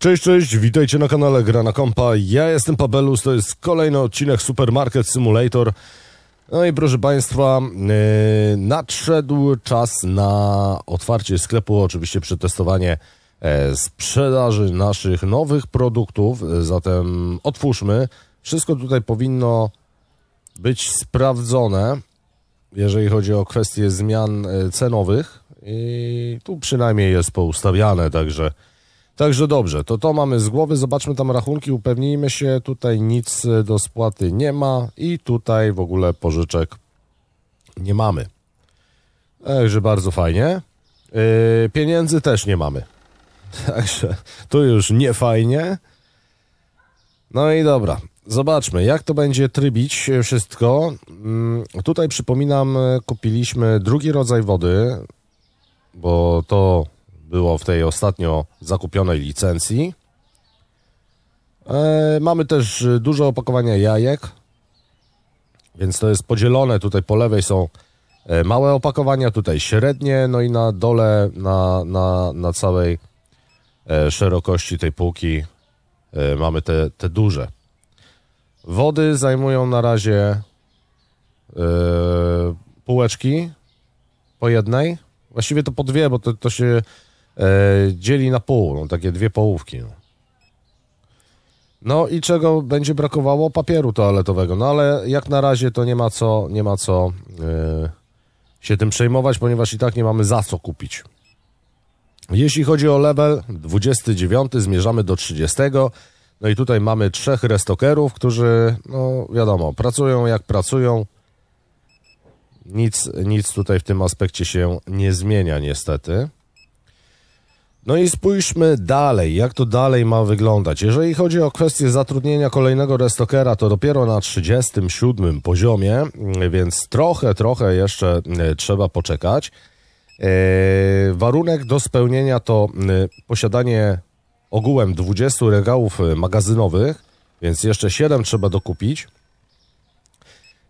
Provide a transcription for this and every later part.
Cześć, cześć, witajcie na kanale Gra na Kompa. Ja jestem Pabelus, to jest kolejny odcinek Supermarket Simulator. No i proszę Państwa, yy, nadszedł czas na otwarcie sklepu, oczywiście przetestowanie e, sprzedaży naszych nowych produktów, zatem otwórzmy. Wszystko tutaj powinno być sprawdzone, jeżeli chodzi o kwestie zmian e, cenowych. I tu przynajmniej jest poustawiane, także... Także dobrze, to to mamy z głowy, zobaczmy tam rachunki, upewnijmy się, tutaj nic e, do spłaty nie ma i tutaj w ogóle pożyczek nie mamy. Także bardzo fajnie. Yy, pieniędzy też nie mamy. Także tu już nie fajnie. No i dobra, zobaczmy, jak to będzie trybić wszystko. Yy, tutaj przypominam, e, kupiliśmy drugi rodzaj wody, bo to było w tej ostatnio zakupionej licencji. E, mamy też y, duże opakowania jajek, więc to jest podzielone. Tutaj po lewej są e, małe opakowania, tutaj średnie, no i na dole, na, na, na całej e, szerokości tej półki mamy te, te duże. Wody zajmują na razie yy, półeczki po jednej. Właściwie to po dwie, bo to, to się e, dzieli na pół, no, takie dwie połówki. No. no. i czego będzie brakowało? Papieru toaletowego. No ale jak na razie to nie ma co, nie ma co e, się tym przejmować, ponieważ i tak nie mamy za co kupić. Jeśli chodzi o level 29, zmierzamy do 30. No i tutaj mamy trzech restokerów, którzy, no wiadomo, pracują jak pracują. Nic, nic tutaj w tym aspekcie się nie zmienia niestety. No i spójrzmy dalej, jak to dalej ma wyglądać. Jeżeli chodzi o kwestię zatrudnienia kolejnego restokera, to dopiero na 37 poziomie, więc trochę, trochę jeszcze e, trzeba poczekać. E, warunek do spełnienia to e, posiadanie ogółem 20 regałów magazynowych, więc jeszcze 7 trzeba dokupić.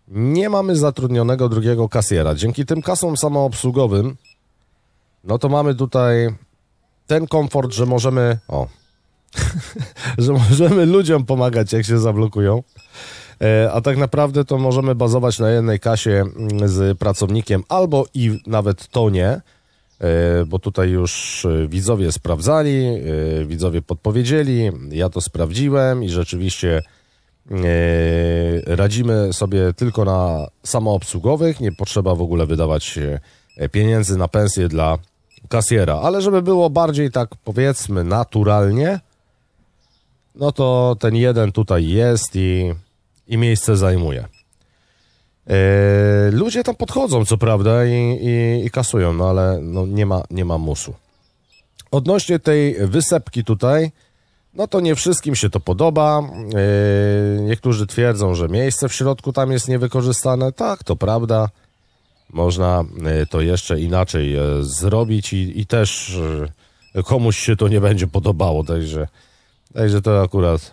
Nie mamy zatrudnionego drugiego kasjera. Dzięki tym kasom samoobsługowym, no to mamy tutaj ten komfort, że możemy. O, że możemy ludziom pomagać, jak się zablokują. E, a tak naprawdę to możemy bazować na jednej kasie mm, z pracownikiem, albo i nawet to nie, e, bo tutaj już e, widzowie sprawdzali, widzowie podpowiedzieli, ja to sprawdziłem i rzeczywiście radzimy sobie tylko na samoobsługowych, nie potrzeba w ogóle wydawać pieniędzy na pensję dla kasjera, ale żeby było bardziej tak powiedzmy naturalnie, no to ten jeden tutaj jest i, i miejsce zajmuje. E, ludzie tam podchodzą, co prawda, i, i, i kasują, no ale no, nie, ma, nie ma musu. Odnośnie tej wysepki tutaj, no to nie wszystkim się to podoba. E, niektórzy twierdzą, że miejsce w środku tam jest niewykorzystane. Tak, to prawda można e, to jeszcze inaczej e, zrobić i, i też e, komuś się to nie będzie podobało, także, także to akurat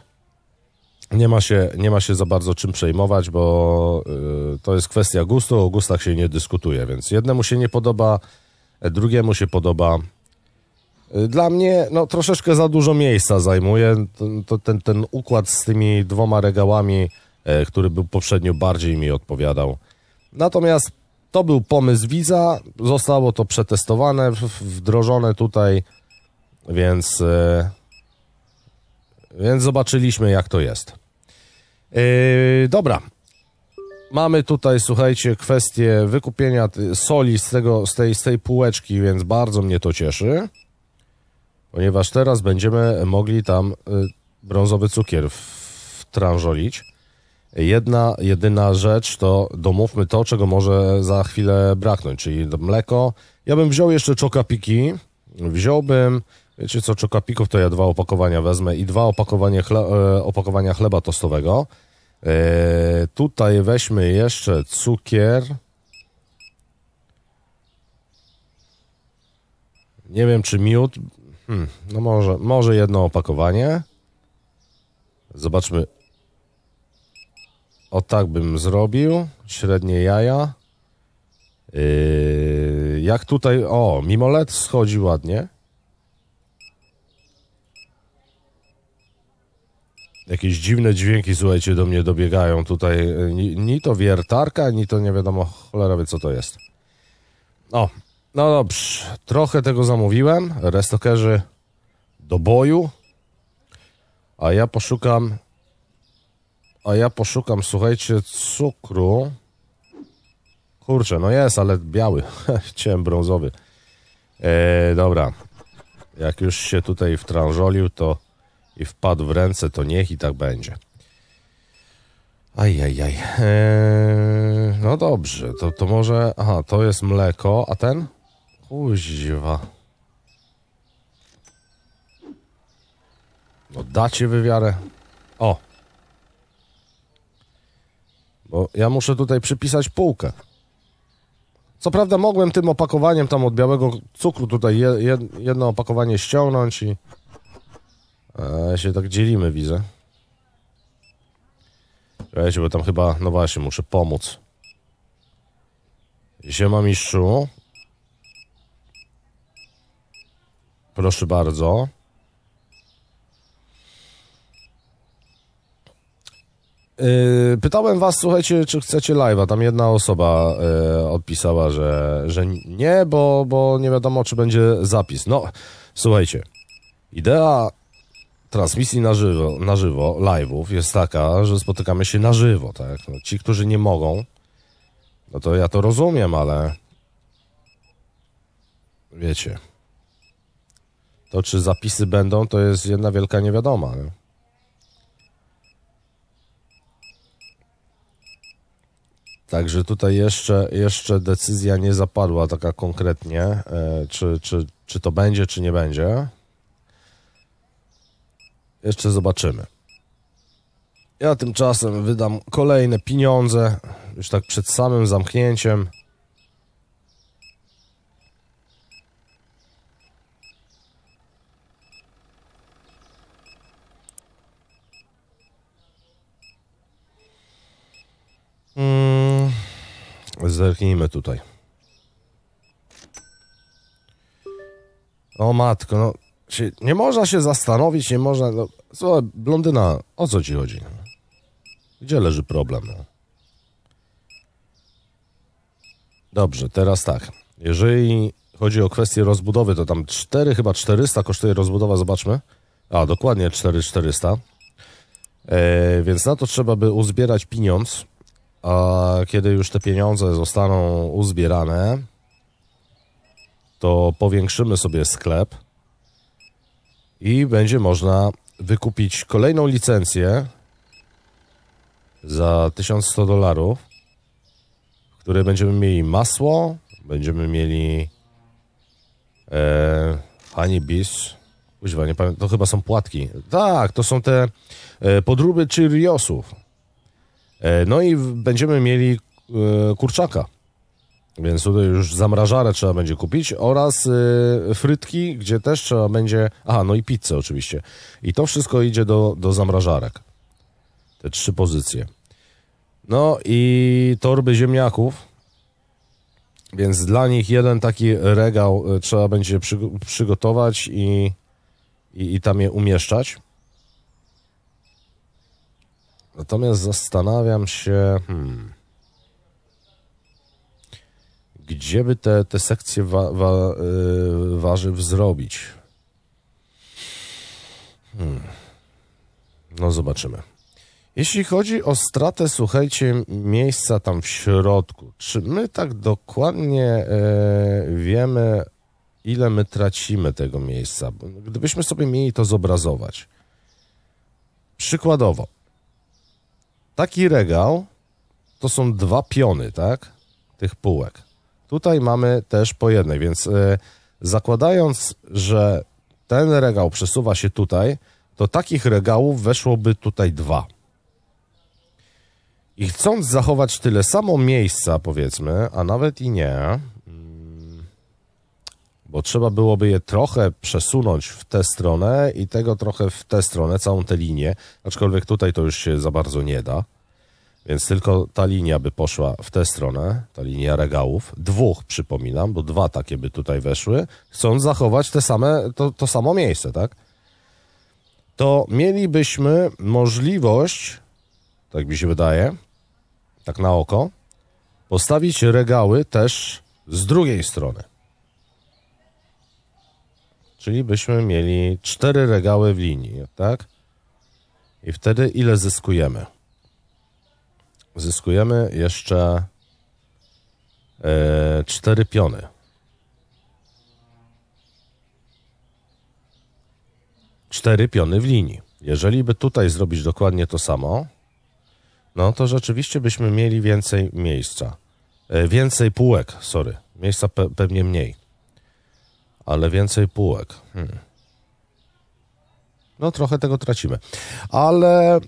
nie ma, się, nie ma się za bardzo czym przejmować, bo to jest kwestia gustu, o gustach się nie dyskutuje, więc jednemu się nie podoba, drugiemu się podoba. Dla mnie no, troszeczkę za dużo miejsca zajmuje to, ten, ten układ z tymi dwoma regałami, który był poprzednio bardziej mi odpowiadał. Natomiast to był pomysł Wiza, zostało to przetestowane, wdrożone tutaj, więc, e, więc zobaczyliśmy jak to jest. Yy, dobra. Mamy tutaj, słuchajcie, kwestię wykupienia soli z, tego, z, tej, z tej półeczki, więc bardzo mnie to cieszy, ponieważ teraz będziemy mogli tam e, brązowy cukier wtrążolić. Jedna, jedyna rzecz to domówmy to, czego może za chwilę braknąć, czyli mleko. Ja bym wziął jeszcze czokapiki, wziąłbym, wiecie co, czokapików to ja dwa opakowania wezmę i dwa opakowania, chle opakowania chleba tostowego. Yy, tutaj weźmy jeszcze cukier. Nie wiem, czy miód. Hmm, no może, może jedno opakowanie. Zobaczmy, o tak bym zrobił. Średnie jaja. Yy, jak tutaj, o, mimolet schodzi ładnie. Jakieś dziwne dźwięki, słuchajcie, do mnie dobiegają tutaj. Yy, ni, ni to wiertarka, ni to nie wiadomo cholera wie, co to jest. O, no dobrze, trochę tego zamówiłem. Restokerzy do boju. A ja poszukam a ja poszukam, słuchajcie, cukru. Kurczę, no jest, ale biały. Chciałem brązowy. E, dobra. Jak już się tutaj wtrążolił, to i wpadł w ręce, to niech i tak będzie. Ajajaj. Eee, no dobrze, to, to może... Aha, to jest mleko, a ten? Kuźwa. No dacie wywiarę. O, bo ja muszę tutaj przypisać półkę. Co prawda mogłem tym opakowaniem tam od białego cukru tutaj jedno opakowanie ściągnąć i e, się tak dzielimy, widzę. Słuchajcie, bo tam chyba, no właśnie, muszę pomóc. Siema mistrzu. Proszę bardzo. Yy, pytałem was, słuchajcie, czy chcecie live'a. Tam jedna osoba yy, odpisała, że, że nie, bo, bo nie wiadomo, czy będzie zapis. No, słuchajcie, idea transmisji na żywo, na żywo live'ów jest taka, że spotykamy się na żywo, tak? No, ci, którzy nie mogą, no to ja to rozumiem, ale wiecie, to czy zapisy będą, to jest jedna wielka niewiadoma, nie? Także tutaj jeszcze, jeszcze decyzja nie zapadła taka konkretnie, e, czy, czy, czy to będzie, czy nie będzie. Jeszcze zobaczymy. Ja tymczasem wydam kolejne pieniądze, już tak przed samym zamknięciem. Zerknijmy tutaj. O matko, no się, nie można się zastanowić, nie można... No, słuchaj, blondyna, o co ci chodzi? Gdzie leży problem? No? Dobrze, teraz tak. Jeżeli chodzi o kwestię rozbudowy, to tam 4, chyba 400 kosztuje rozbudowa, zobaczmy. A, dokładnie 4400. E, więc na to trzeba by uzbierać pieniądz a kiedy już te pieniądze zostaną uzbierane, to powiększymy sobie sklep i będzie można wykupić kolejną licencję za 1100 dolarów, w której będziemy mieli masło, będziemy mieli e, honey nie pamiętam, to chyba są płatki. Tak, to są te e, podróby Cheeriosów. E, no i będziemy mieli e, kurczaka. Więc tutaj już zamrażarę trzeba będzie kupić oraz e, frytki, gdzie też trzeba będzie... Aha, no i pizzę oczywiście. I to wszystko idzie do, do zamrażarek. Te trzy pozycje. No i torby ziemniaków. Więc dla nich jeden taki regał trzeba będzie przy, przygotować i, i, i tam je umieszczać. Natomiast zastanawiam się, hmm, gdzie by te, te sekcje wa, wa, yy, warzyw zrobić. Hmm. No zobaczymy. Jeśli chodzi o stratę, słuchajcie, miejsca tam w środku, czy my tak dokładnie e, wiemy, ile my tracimy tego miejsca? Gdybyśmy sobie mieli to zobrazować. Przykładowo, Taki regał to są dwa piony, tak? Tych półek. Tutaj mamy też po jednej, więc e, zakładając, że ten regał przesuwa się tutaj, to takich regałów weszłoby tutaj dwa. I chcąc zachować tyle samo miejsca, powiedzmy, a nawet i nie, bo trzeba byłoby je trochę przesunąć w tę stronę i tego trochę w tę stronę, całą tę linię, aczkolwiek tutaj to już się za bardzo nie da. Więc tylko ta linia by poszła w tę stronę, ta linia regałów, dwóch przypominam, bo dwa takie by tutaj weszły, chcąc zachować te same, to, to samo miejsce, tak? To mielibyśmy możliwość, tak mi się wydaje, tak na oko, postawić regały też z drugiej strony. Czyli byśmy mieli cztery regały w linii, tak? I wtedy ile zyskujemy? Zyskujemy jeszcze e, cztery piony. Cztery piony w linii. Jeżeli by tutaj zrobić dokładnie to samo, no to rzeczywiście byśmy mieli więcej miejsca. E, więcej półek, sorry. Miejsca pe pewnie mniej ale więcej półek. Hmm. No trochę tego tracimy. Ale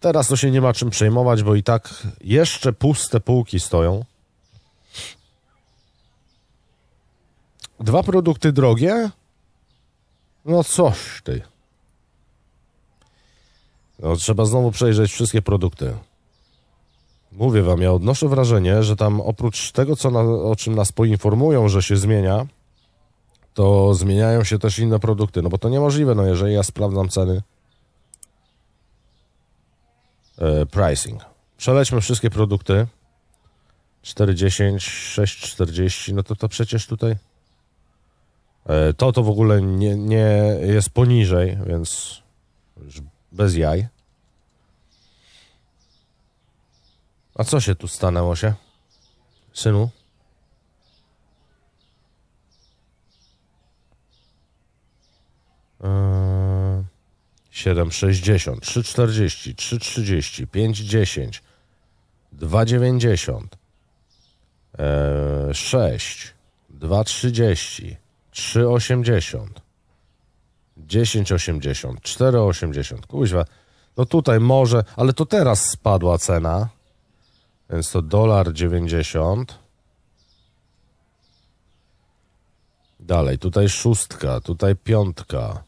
teraz to się nie ma czym przejmować, bo i tak jeszcze puste półki stoją. Dwa produkty drogie? No coś ty. No, trzeba znowu przejrzeć wszystkie produkty. Mówię wam, ja odnoszę wrażenie, że tam oprócz tego, co na, o czym nas poinformują, że się zmienia, to zmieniają się też inne produkty, no bo to niemożliwe, no jeżeli ja sprawdzam ceny e, pricing. Przelećmy wszystkie produkty 410, 640, no to to przecież tutaj e, to to w ogóle nie, nie jest poniżej, więc już bez jaj. A co się tu stanęło się? Synu? 7,60, 3,40, 3,30, 5,10, 2,90, 6, 2,30, 3,80, 10,80, 4,80. Kuźwa, no tutaj może, ale to teraz spadła cena, więc to dolar 90. Dalej, tutaj szóstka, tutaj piątka.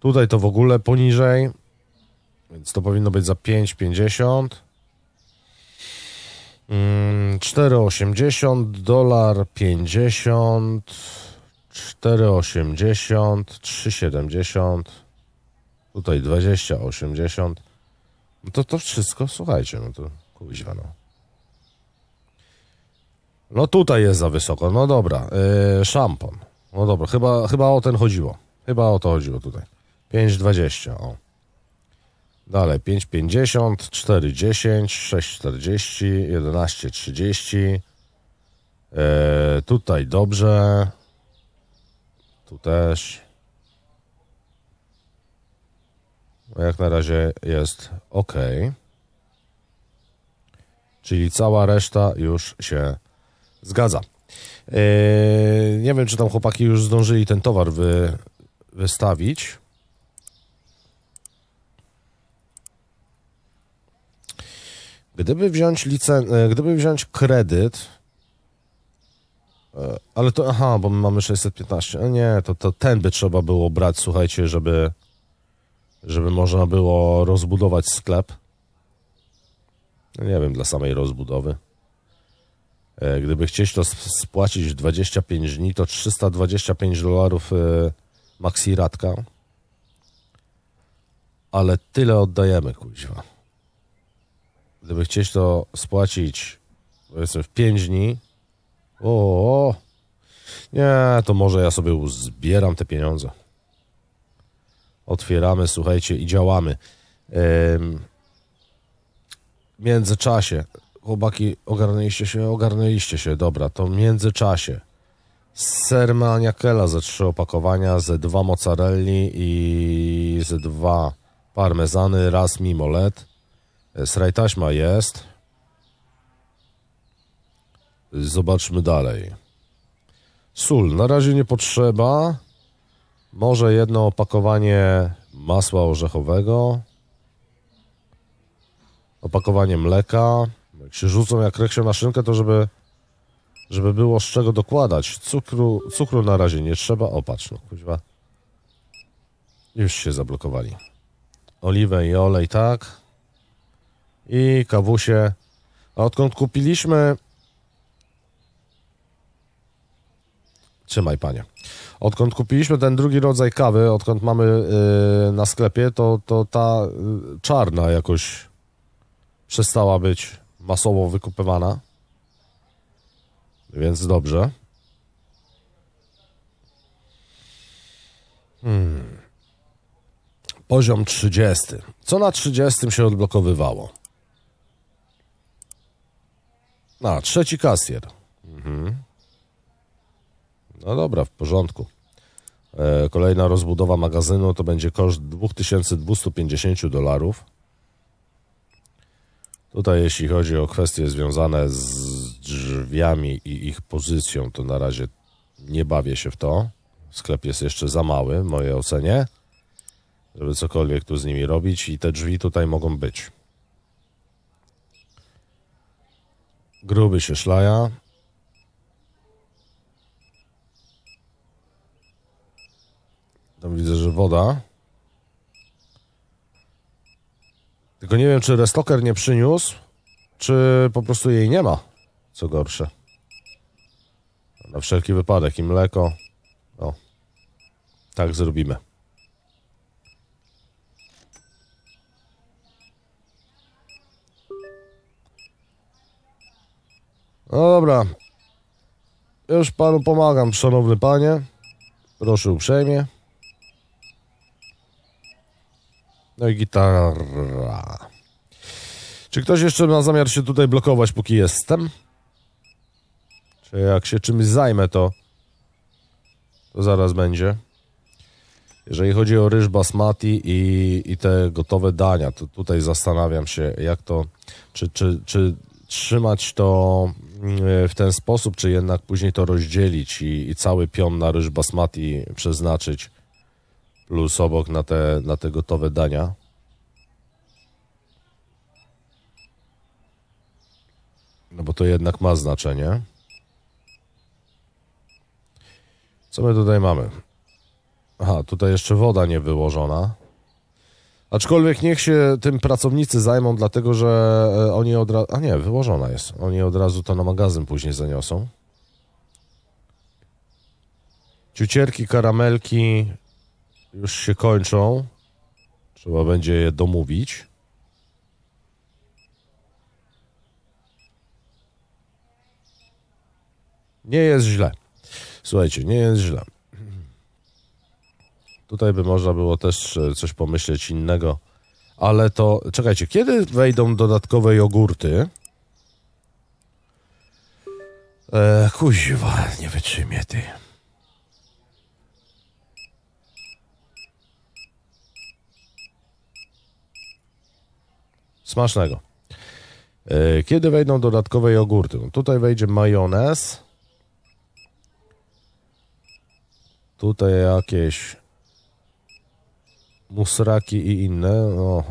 Tutaj to w ogóle poniżej, więc to powinno być za 5,50. 4,80, mm, dolar 50, 4,80, 3,70, tutaj 20,80. No to to wszystko, słuchajcie, no to kuźwa no. No tutaj jest za wysoko, no dobra, yy, szampon. No dobra, chyba, chyba o ten chodziło. Chyba o to chodziło tutaj. 5,20. O. Dalej 5,50, 4,10, 6,40, 11,30. Yy, tutaj dobrze. Tu też. No jak na razie jest ok. Czyli cała reszta już się zgadza. E, nie wiem, czy tam chłopaki już zdążyli ten towar wy, wystawić. Gdyby wziąć, licen- e, gdyby wziąć kredyt, e, ale to, aha, bo my mamy 615. E, nie, to, to ten by trzeba było brać, słuchajcie, żeby, żeby można było rozbudować sklep. nie wiem, dla samej rozbudowy. Gdyby chcieć to spłacić 25 dni, to 325 dolarów maxi ratka. Ale tyle oddajemy, kuźwa gdyby chcieć to spłacić powiedzmy w 5 dni, o, nie, to może ja sobie zbieram te pieniądze. Otwieramy, słuchajcie, i działamy. W międzyczasie, chłopaki, ogarnęliście się? Ogarnęliście się, dobra, to w międzyczasie ser maniakela ze trzy opakowania, ze dwa mozzarelli i ze dwa parmezany, raz mimolet. Sraj taśma jest. Zobaczmy dalej. Sól na razie nie potrzeba. Może jedno opakowanie masła orzechowego. Opakowanie mleka. Jak się rzucą jak reksio na szynkę, to żeby, żeby było z czego dokładać. Cukru, cukru na razie nie trzeba. Opatrz, no Już się zablokowali. Oliwę i olej, tak i kawusie. A odkąd kupiliśmy... Trzymaj, panie. Odkąd kupiliśmy ten drugi rodzaj kawy, odkąd mamy yy, na sklepie, to, to ta yy, czarna jakoś przestała być masowo wykupywana. Więc dobrze. Hmm. Poziom 30. Co na 30 się odblokowywało? No, trzeci kasjer. Mhm. No dobra, w porządku. E, kolejna rozbudowa magazynu to będzie koszt 2250 dolarów. Tutaj jeśli chodzi o kwestie związane z drzwiami i ich pozycją, to na razie nie bawię się w to. Sklep jest jeszcze za mały, w mojej ocenie, żeby cokolwiek tu z nimi robić i te drzwi tutaj mogą być. Gruby się szlaja. Tam widzę, że woda. Tylko nie wiem, czy restoker nie przyniósł, czy po prostu jej nie ma. Co gorsze. Na wszelki wypadek i mleko. O, tak zrobimy. No dobra. Już panu pomagam, szanowny panie. Proszę uprzejmie. No i gitara. Czy ktoś jeszcze ma zamiar się tutaj blokować, póki jestem? Czy jak się czymś zajmę, to... To zaraz będzie. Jeżeli chodzi o ryż basmati i, i te gotowe dania, to tutaj zastanawiam się, jak to... Czy, czy, czy trzymać to mm, w ten sposób, czy jednak później to rozdzielić i, i cały pion na ryż basmati przeznaczyć plus obok na te, na te gotowe dania? No bo to jednak ma znaczenie. Co my tutaj mamy? Aha, tutaj jeszcze woda nie wyłożona. Aczkolwiek niech się tym pracownicy zajmą, dlatego że e, oni od razu. A nie, wyłożona jest. Oni od razu to na magazyn później zaniosą. Ciucierki, karamelki już się kończą. Trzeba będzie je domówić. Nie jest źle. Słuchajcie, nie jest źle. Tutaj by można było też e, coś pomyśleć innego. Ale to, czekajcie, kiedy wejdą dodatkowe jogurty? E, kuźwa, nie wytrzymie ty. Smacznego. E, kiedy wejdą dodatkowe jogurty? No, tutaj wejdzie majonez. Tutaj jakieś musraki i inne, no,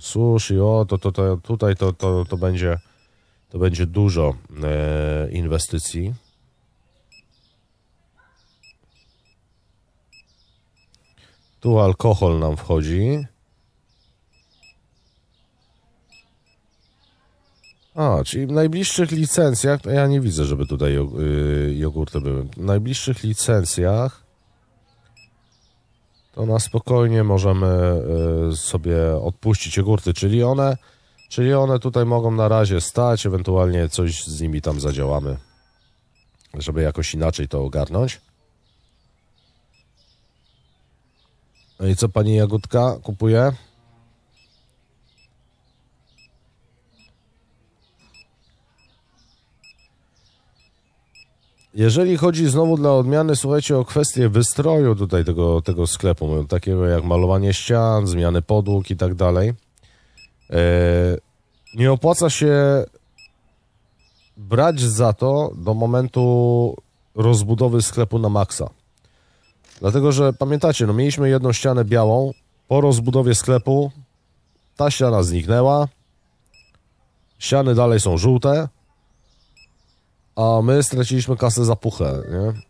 sushi, o, to, to, to tutaj to, to, to, będzie, to będzie dużo e, inwestycji. Tu alkohol nam wchodzi. A, czyli w najbliższych licencjach, ja nie widzę, żeby tutaj jog, y, jogurty były. W najbliższych licencjach to na spokojnie możemy y, sobie odpuścić ogórty, czyli one, czyli one tutaj mogą na razie stać, ewentualnie coś z nimi tam zadziałamy, żeby jakoś inaczej to ogarnąć. No i co pani Jagódka kupuje? Jeżeli chodzi znowu dla odmiany, słuchajcie, o kwestię wystroju tutaj tego, tego sklepu, takiego jak malowanie ścian, zmiany podłóg i tak dalej, e, nie opłaca się brać za to do momentu rozbudowy sklepu na maksa. Dlatego, że pamiętacie, no mieliśmy jedną ścianę białą, po rozbudowie sklepu ta ściana zniknęła, ściany dalej są żółte, a my straciliśmy kasę za puchę, nie?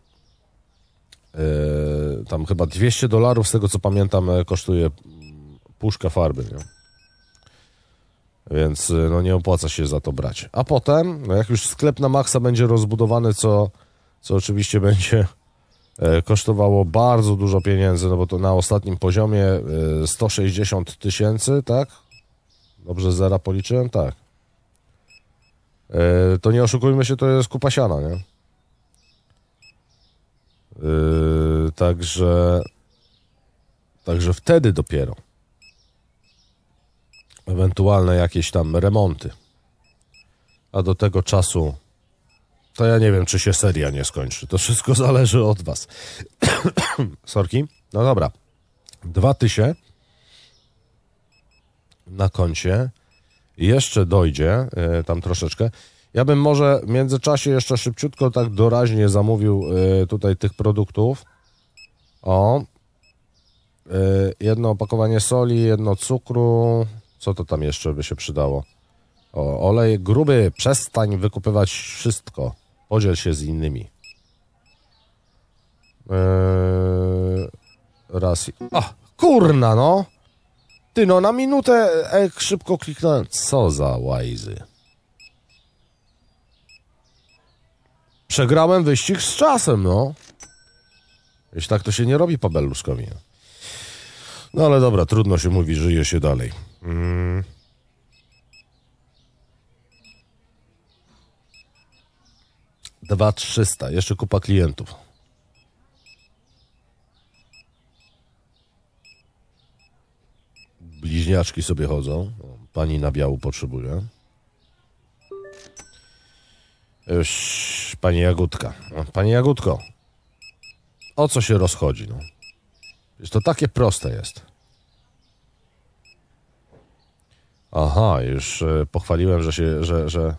Yy, tam chyba 200 dolarów, z tego co pamiętam, e, kosztuje puszka farby, nie? Więc e, no nie opłaca się za to brać. A potem, no jak już sklep na maksa będzie rozbudowany, co, co oczywiście będzie kosztowało bardzo dużo pieniędzy, no bo to na ostatnim poziomie 160 tysięcy, tak? Dobrze zera policzyłem? Tak. E, to nie oszukujmy się, to jest kupa siana, nie? E, także, także wtedy dopiero ewentualne jakieś tam remonty. A do tego czasu to ja nie wiem, czy się seria nie skończy. To wszystko zależy od was. Sorki. No dobra. Dwa tysiące na koncie jeszcze dojdzie e, tam troszeczkę. Ja bym może w międzyczasie jeszcze szybciutko tak doraźnie zamówił e, tutaj tych produktów. O. E, jedno opakowanie soli, jedno cukru. Co to tam jeszcze by się przydało? O, olej gruby, przestań wykupywać wszystko. Podziel się z innymi. Eee, raz. O, kurna, no! Ty no, na minutę e, szybko kliknąłem. Co za łajzy. Przegrałem wyścig z czasem, no. Jeśli tak, to się nie robi Pabeluszkowi. No ale dobra, trudno się mówi, żyje się dalej. Mm. Dwa trzysta, jeszcze kupa klientów. Białajaczki sobie chodzą. Pani na biału potrzebuje. Już, pani Jagódka. Pani Jagódko, o co się rozchodzi? No? Wiesz, to takie proste jest. Aha, już e, pochwaliłem, że się, że, że...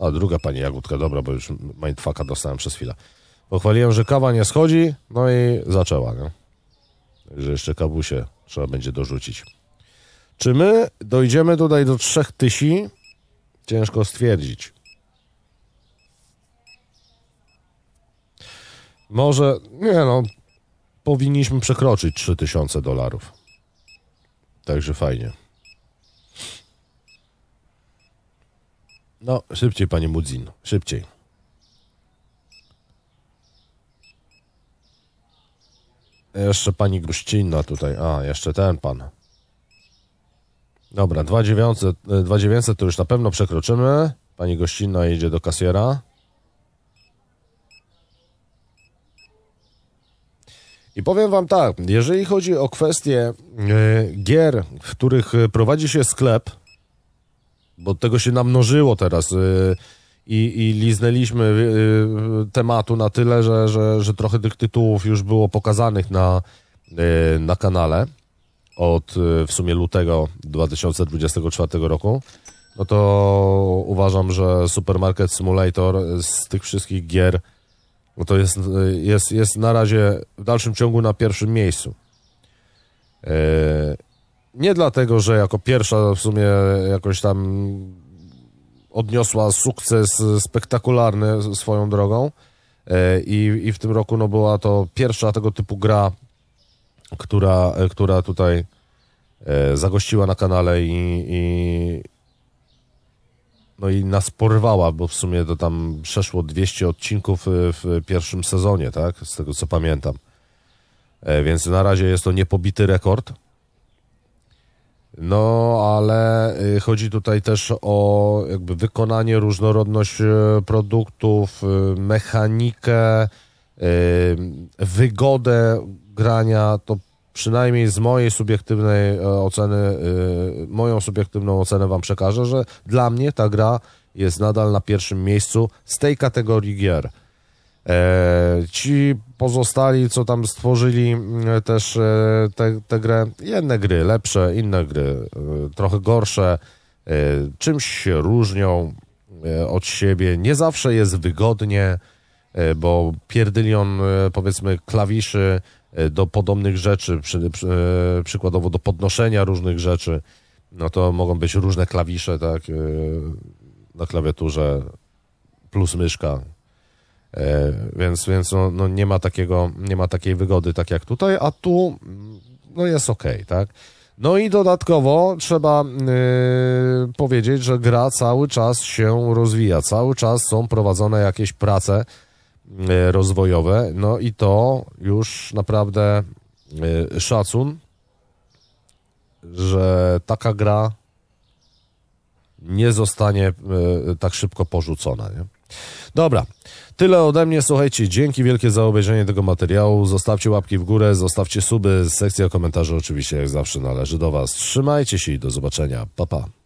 A, druga pani Jagódka, dobra, bo już mindfucka dostałem przez chwilę. Pochwaliłem, że kawa nie schodzi, no i zaczęła, nie? Że jeszcze kawusie Trzeba będzie dorzucić. Czy my dojdziemy tutaj do trzech Ciężko stwierdzić. Może, nie no, powinniśmy przekroczyć 3000 dolarów. Także fajnie. No, szybciej, panie Mudzin, szybciej. E, jeszcze pani Guścinna tutaj. A, jeszcze ten pan. Dobra, 2900, 2900 e, to już na pewno przekroczymy. Pani Gościnna idzie do kasjera. I powiem wam tak, jeżeli chodzi o kwestie e, gier, w których prowadzi się sklep, bo tego się namnożyło teraz i, i liznęliśmy y, y, tematu na tyle, że, że, że trochę tych tytułów już było pokazanych na, y, na kanale od y, w sumie lutego 2024 roku. No to uważam, że Supermarket Simulator z tych wszystkich gier no to jest, y, jest, jest na razie w dalszym ciągu na pierwszym miejscu. Y, nie dlatego, że jako pierwsza w sumie jakoś tam odniosła sukces spektakularny swoją drogą. E, I, I w tym roku no, była to pierwsza tego typu gra, która, która tutaj e, zagościła na kanale i, i, no i nas porwała, bo w sumie to tam przeszło 200 odcinków e, w pierwszym sezonie, tak? Z tego co pamiętam. Więc na razie jest to niepobity rekord no, ale y, chodzi tutaj też o jakby wykonanie, różnorodność y, produktów, y, mechanikę, wygodę grania. To przynajmniej z mojej subiektywnej e, oceny, moją subiektywną ocenę Wam przekażę, że dla mnie ta gra jest nadal na pierwszym miejscu z tej kategorii gier. E, ci pozostali, co tam stworzyli też e, tę te, te grę, jedne gry lepsze, inne gry e, trochę gorsze, czymś się różnią od siebie. Nie zawsze jest wygodnie, bo pierdylion powiedzmy klawiszy do podobnych rzeczy, przy, przy, przykładowo do podnoszenia różnych rzeczy, no to mogą być różne klawisze, tak, na klawiaturze plus myszka, E, więc, więc no, no, nie ma takiego, nie ma takiej wygody tak jak tutaj, a tu no jest ok, tak? No i dodatkowo trzeba yy, powiedzieć, że gra cały czas się rozwija, cały czas są prowadzone jakieś prace yy, rozwojowe, no i to już naprawdę yy, szacun, że taka gra nie zostanie tak szybko porzucona, nie? Dobra, tyle ode mnie. Słuchajcie, dzięki wielkie za obejrzenie tego materiału. Zostawcie łapki w górę, zostawcie suby. Sekcja komentarzy oczywiście jak zawsze należy do Was. Trzymajcie się i do zobaczenia. Pa, pa.